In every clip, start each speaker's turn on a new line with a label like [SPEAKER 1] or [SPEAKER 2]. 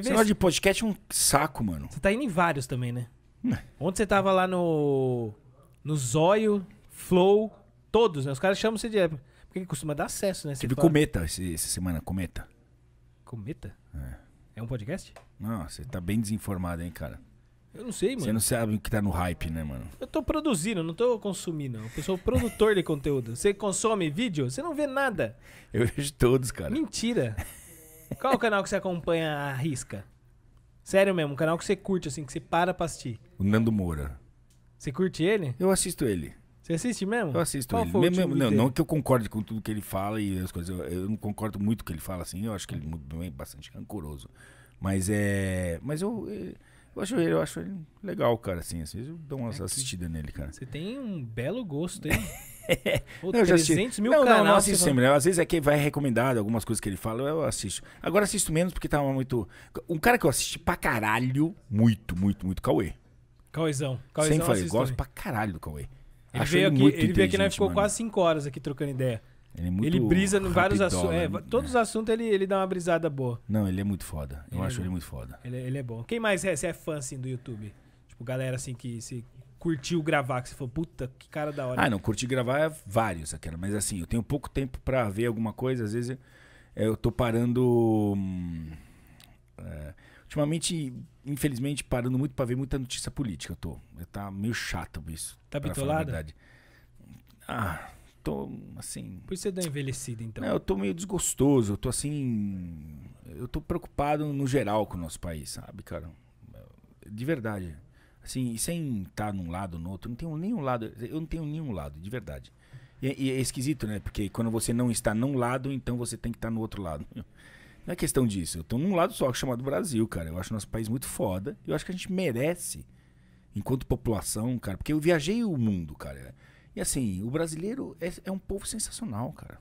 [SPEAKER 1] Esse negócio de
[SPEAKER 2] podcast é um saco, mano. Você
[SPEAKER 1] tá indo em vários também, né? né? Ontem você tava lá no. No Zóio, Flow, todos, né? Os caras chamam você de. Porque costuma dar acesso, né? Você fala... Cometa
[SPEAKER 2] essa semana, Cometa.
[SPEAKER 1] Cometa? É. É um podcast?
[SPEAKER 2] Não, você tá bem desinformado, hein, cara. Eu não sei, mano. Você não sabe o que tá no hype, né, mano?
[SPEAKER 1] Eu tô produzindo, não tô consumindo. Eu sou produtor de conteúdo. Você consome vídeo? Você não vê nada. Eu vejo todos, cara. Mentira. Qual o canal que você acompanha a risca? Sério mesmo, um canal que você curte, assim, que você para pra assistir.
[SPEAKER 2] O Nando Moura.
[SPEAKER 1] Você curte ele? Eu assisto ele. Você assiste mesmo? Eu assisto Qual ele. Foi mesmo, não, não que
[SPEAKER 2] eu concorde com tudo que ele fala e as coisas. Eu, eu não concordo muito com o que ele fala, assim. Eu acho que ele é bastante rancoroso. Mas é. Mas eu. Eh, eu acho ele, eu acho ele legal, cara, assim. Às vezes eu dou uma é nele, cara. Você
[SPEAKER 1] tem um belo gosto, hein? É. Pô, não, 300 mil não, canal, não, não assisto sempre. Né?
[SPEAKER 2] Às vezes é que vai recomendado algumas coisas que ele fala, eu assisto. Agora assisto menos porque tava muito. Um
[SPEAKER 1] cara que eu assisti pra caralho,
[SPEAKER 2] muito, muito, muito, Cauê.
[SPEAKER 1] Cauêzão. Cauêzão Sempre falei, gosto também. pra caralho do Cauê. Ele Acho veio ele aqui, muito ele veio aqui nós né? ficou mano. quase 5 horas aqui trocando ideia. Ele, é muito ele brisa em vários assuntos. Né? É, todos os assuntos ele, ele dá uma brisada boa.
[SPEAKER 2] Não, ele é muito foda. Eu ele é acho é ele muito foda.
[SPEAKER 1] Ele, é, ele, é bom. Quem mais é, você é fã assim do YouTube? Tipo, galera assim que se curtiu gravar, que você falou, puta, que cara da hora. Ah, não,
[SPEAKER 2] curti gravar é vários, aquela. Mas assim, eu tenho pouco tempo para ver alguma coisa. Às vezes é, eu tô parando. Hum, é, ultimamente, infelizmente, parando muito para ver muita notícia política. Eu tô. Tá meio chato isso. Tá bitolado? Ah tô, assim...
[SPEAKER 1] Por isso você tá envelhecida, então. Não, eu
[SPEAKER 2] tô meio desgostoso, eu tô assim... Eu tô preocupado no geral com o nosso país, sabe, cara? De verdade. Assim, sem estar tá num lado ou no outro, não tenho nenhum lado, eu não tenho nenhum lado, de verdade. E, é, e é esquisito, né? Porque quando você não está num lado, então você tem que estar tá no outro lado. Não é questão disso. Eu tô num lado só, chamado Brasil, cara. Eu acho o nosso país muito foda. Eu acho que a gente merece, enquanto população, cara. Porque eu viajei o mundo, cara. E assim, o brasileiro é, é um povo sensacional, cara.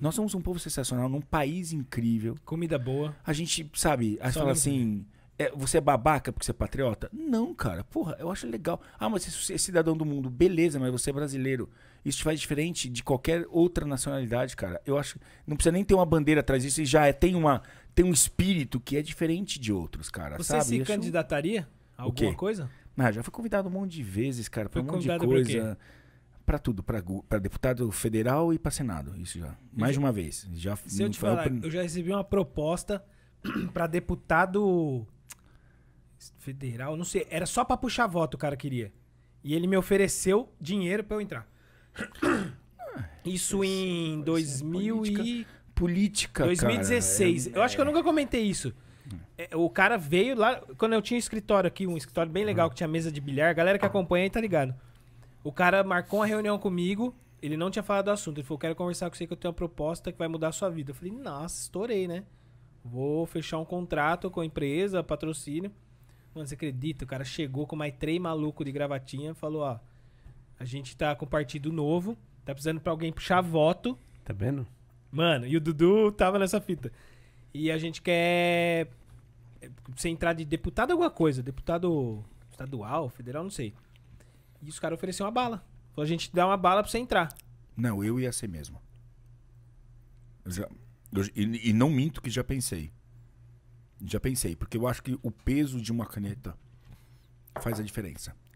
[SPEAKER 2] Nós somos um povo sensacional, num país incrível. Comida boa. A gente, sabe, a gente fala assim. É, você é babaca porque você é patriota? Não, cara. Porra, eu acho legal. Ah, mas você é cidadão do mundo. Beleza, mas você é brasileiro. Isso te faz diferente de qualquer outra nacionalidade, cara. Eu acho. Não precisa nem ter uma bandeira atrás disso. E já é, tem, uma, tem um espírito que é diferente de outros, cara. Você sabe? se
[SPEAKER 1] candidataria a alguma coisa? Não, ah, já fui convidado um monte de
[SPEAKER 2] vezes, cara, pra um monte de coisa para tudo, para deputado federal e para senado, isso já. Mais de uma vez, já. Se eu te falar, eu, eu
[SPEAKER 1] já recebi uma proposta para deputado federal, não sei, era só para puxar voto o cara queria. E ele me ofereceu dinheiro para eu entrar. Ah, isso em 2000 e política, 2016. Cara, é, eu acho que eu nunca comentei isso. Hum. É, o cara veio lá, quando eu tinha um escritório aqui, um escritório bem legal hum. que tinha mesa de bilhar, a galera que ah. acompanha aí tá ligado. O cara marcou uma reunião comigo, ele não tinha falado do assunto. Ele falou: quero conversar com você que eu tenho uma proposta que vai mudar a sua vida. Eu falei, nossa, estourei, né? Vou fechar um contrato com a empresa, patrocínio. Mano, você acredita? O cara chegou com mais três maluco de gravatinha falou, ó. A gente tá com partido novo, tá precisando pra alguém puxar voto. Tá vendo? Mano, e o Dudu tava nessa fita. E a gente quer eh, você entrar de deputado alguma coisa, deputado estadual, federal, não sei. E os caras ofereceram uma bala. Falou, a gente dá uma bala pra você entrar.
[SPEAKER 2] Não, eu ia ser mesmo. Eu já, eu, e, e não minto que já pensei. Já pensei, porque eu acho que o peso de uma caneta faz a diferença.